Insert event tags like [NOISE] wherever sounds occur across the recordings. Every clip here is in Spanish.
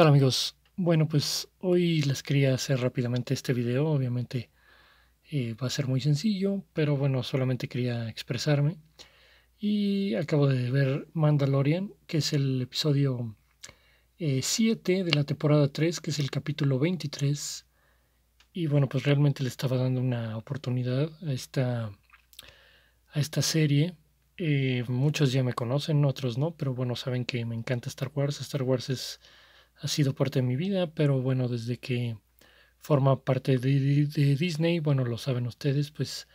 Hola amigos? Bueno, pues hoy les quería hacer rápidamente este video, obviamente eh, va a ser muy sencillo, pero bueno, solamente quería expresarme. Y acabo de ver Mandalorian, que es el episodio 7 eh, de la temporada 3, que es el capítulo 23. Y bueno, pues realmente le estaba dando una oportunidad a esta, a esta serie. Eh, muchos ya me conocen, otros no, pero bueno, saben que me encanta Star Wars. Star Wars es ha sido parte de mi vida, pero bueno, desde que forma parte de, Disney, bueno, lo saben ustedes, pues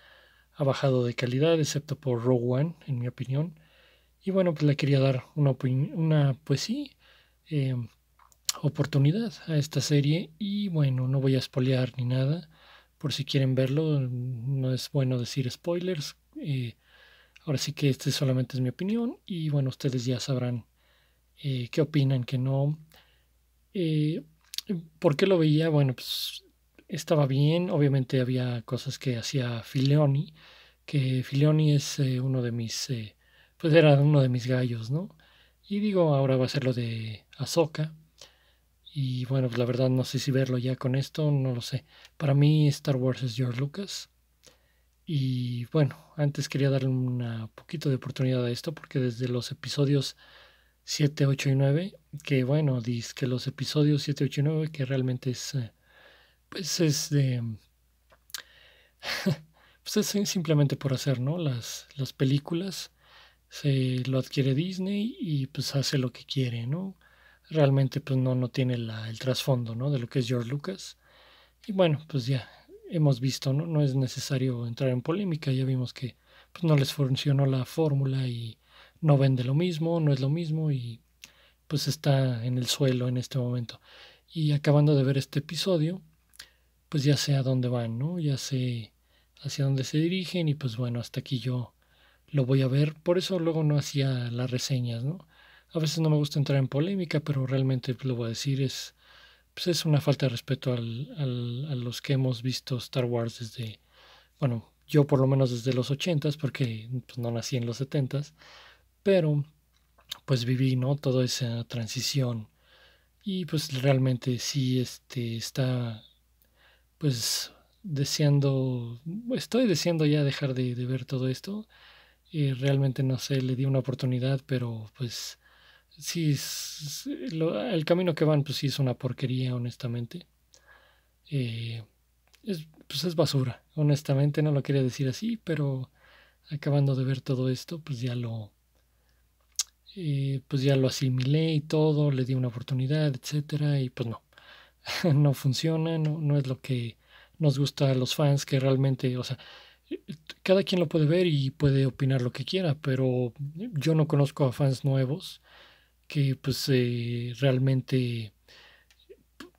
ha bajado de calidad, excepto por Rogue One, en mi opinión. Y bueno, pues le quería dar una, una pues sí, em, oportunidad a esta serie. Y bueno, no voy a spoilear ni nada. Por si quieren verlo, no es bueno decir spoilers. Eh, ahora sí que este solamente es mi opinión. Y bueno, ustedes ya sabrán eh, qué opinan, qué no. Eh, ¿Por qué lo veía? Bueno, pues estaba bien. Obviamente había cosas que hacía Fileoni, que Fileoni es eh, uno de mis, eh, pues era uno de mis gallos, ¿no? Y digo, ahora va a ser lo de Azoka Y bueno, pues la verdad no sé si verlo ya con esto, no lo sé. Para mí Star Wars es George Lucas. Y bueno, antes quería darle un poquito de oportunidad a esto porque desde los episodios 7, 8 y 9, que bueno, dice que los episodios 7, 8 y 9, que realmente es, eh, pues es de, [LAUGHS] pues es simplemente por hacer, ¿no? Las, las películas, se lo adquiere Disney y pues hace lo que quiere, ¿no? Realmente pues no, no tiene el trasfondo, ¿no? De lo que es George Lucas. Y bueno, pues ya hemos visto, ¿no? No es necesario entrar en polémica, ya vimos que pues, no les funcionó la fórmula y no vende lo mismo, no es lo mismo y pues está en el suelo en este momento. Y acabando de ver este episodio, pues ya sé a dónde van, ¿no? Ya sé hacia dónde se dirigen y pues bueno, hasta aquí yo lo voy a ver. Por eso luego no hacía las reseñas, ¿no? A veces no me gusta entrar en polémica, pero realmente pues, lo voy a decir, es, pues es una falta de respeto al, a los que hemos visto Star Wars desde, bueno, yo por lo menos desde los ochentas porque pues, no nací en los 70s, pero pues viví, ¿no? Toda esa transición y pues realmente sí, este, está, pues deseando, estoy deseando ya dejar de, ver todo esto. y eh, realmente no sé, le di una oportunidad, pero pues sí, es, el camino que van, pues sí es una porquería, honestamente. Eh, es, pues es basura, honestamente, no lo quería decir así, pero acabando de ver todo esto, pues ya lo, eh, pues ya lo asimilé y todo, le di una oportunidad, etcétera, y pues no, [LAUGHS] no funciona, no, no es lo que nos gusta a los fans, que realmente, o sea, eh, cada quien lo puede ver y puede opinar lo que quiera, pero yo no conozco a fans nuevos que pues eh, realmente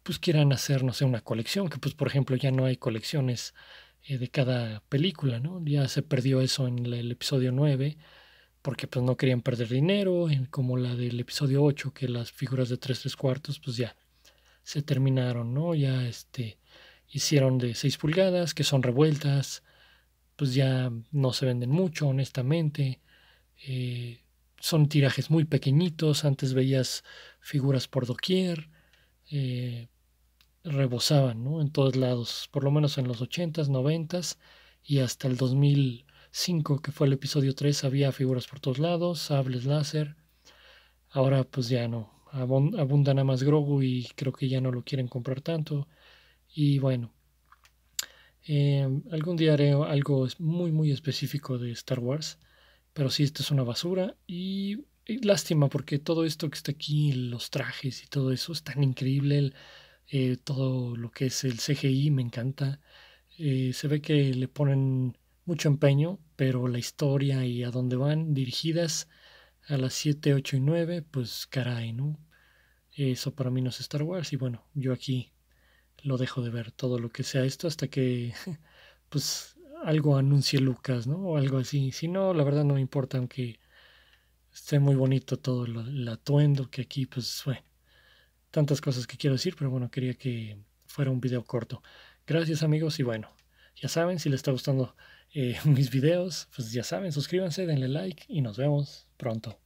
pues quieran hacer, no sé, una colección, que pues por ejemplo ya no hay colecciones de cada película, ¿no? Ya se perdió eso en el, el episodio 9 porque pues no querían perder dinero, como la del episodio 8, que las figuras de 3 3 cuartos pues ya se terminaron, ¿no? Ya este, hicieron de seis pulgadas, que son revueltas, pues ya no se venden mucho, honestamente. Eh, son tirajes muy pequeñitos, antes veías figuras por doquier, eh, rebosaban ¿no? en todos lados, por lo menos en los 80s, 90s y hasta el 2000 5, que fue el episodio 3, había figuras por todos lados, sables láser. Ahora pues ya no, abunda nada más Grogu y creo que ya no lo quieren comprar tanto. Y bueno, em, algún día haré algo muy muy específico de Star Wars, pero sí, esto es una basura y, lástima porque todo esto que está aquí, los trajes y todo eso, es tan increíble, eh, todo lo que es el CGI me encanta. Eh, se ve que le ponen mucho empeño pero la historia y a dónde van dirigidas a las 7, 8 y 9, pues caray, ¿no? Eso para mí no es Star Wars y bueno, yo aquí lo dejo de ver todo lo que sea esto hasta que [LAUGHS] pues algo anuncie Lucas, ¿no? O algo así. Si no, la verdad no me importa, aunque esté muy bonito todo el, atuendo que aquí, pues bueno, tantas cosas que quiero decir, pero bueno, quería que fuera un video corto. Gracias amigos y bueno, ya saben, si les está gustando eh, [LAUGHS] mis videos, pues ya saben, suscríbanse, denle like y nos vemos pronto.